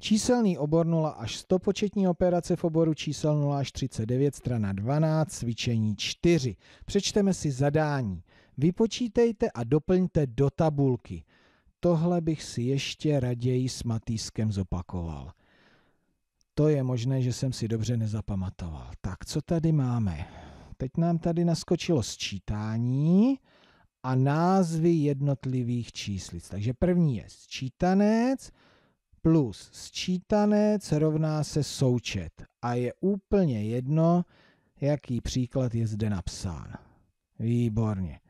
Číselný obor 0 až 100 početní operace v oboru čísel 0 až 39, strana 12, cvičení 4. Přečteme si zadání. Vypočítejte a doplňte do tabulky. Tohle bych si ještě raději s Matýskem zopakoval. To je možné, že jsem si dobře nezapamatoval. Tak co tady máme? Teď nám tady naskočilo sčítání a názvy jednotlivých číslic. Takže první je sčítanec, plus sčítanec rovná se součet a je úplně jedno, jaký příklad je zde napsán. Výborně.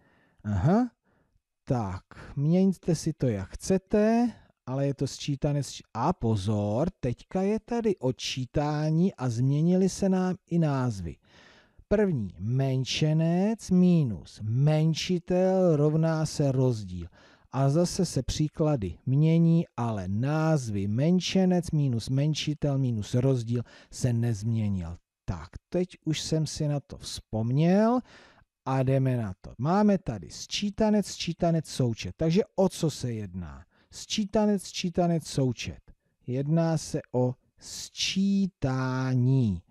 Aha, tak, měňte si to jak chcete, ale je to sčítanec. A pozor, teďka je tady odčítání a změnily se nám i názvy. První menšenec minus menšitel rovná se rozdíl a zase se příklady mění, ale názvy menšenec minus menšitel minus rozdíl se nezměnil. Tak, teď už jsem si na to vzpomněl a jdeme na to. Máme tady sčítanec, sčítanec, součet. Takže o co se jedná? Sčítanec, sčítanec, součet. Jedná se o sčítání.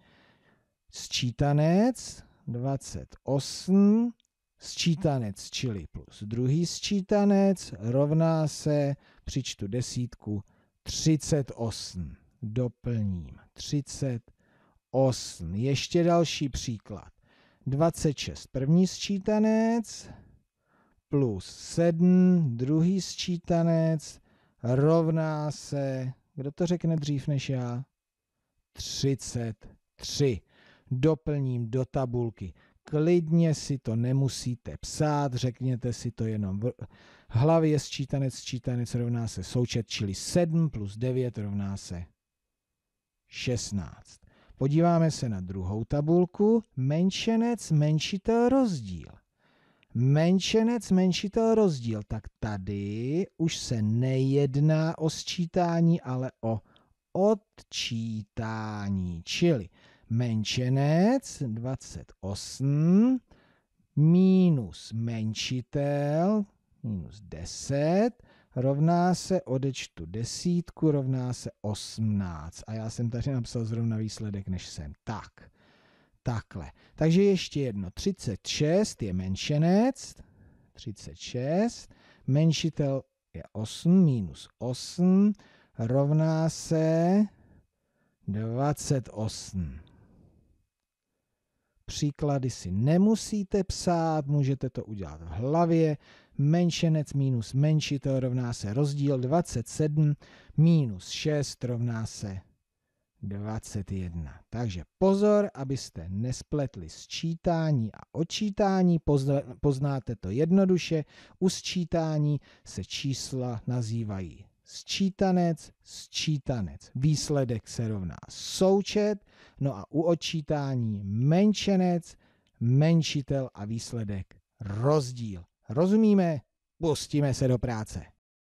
Sčítanec 28 sčítanec, čili plus druhý sčítanec rovná se, přičtu desítku, 38. Doplním 38. Ještě další příklad. 26 první sčítanec plus 7 druhý sčítanec rovná se, kdo to řekne dřív než já? 33. Doplním do tabulky klidně si to nemusíte psát, řekněte si to jenom v hlavě sčítanec, sčítanec rovná se součet, čili 7 plus 9 rovná se 16. Podíváme se na druhou tabulku. Menšenec, menšitel, rozdíl. Menšenec, menšitel, rozdíl. Tak tady už se nejedná o sčítání, ale o odčítání. Čili menšenec 28 minus menšitel minus 10 rovná se odečtu desítku rovná se 18. A já jsem tady napsal zrovna výsledek, než jsem. Tak. Takhle. Takže ještě jedno. 36 je menšenec. 36. Menšitel je 8 minus 8 rovná se 28. Příklady si nemusíte psát, můžete to udělat v hlavě. Menšenec minus to rovná se rozdíl 27 minus 6 rovná se 21. Takže pozor, abyste nespletli sčítání a odčítání, poznáte to jednoduše, u sčítání se čísla nazývají sčítanec, sčítanec. Výsledek se rovná součet, no a u odčítání menšenec, menšitel a výsledek rozdíl. Rozumíme? Pustíme se do práce.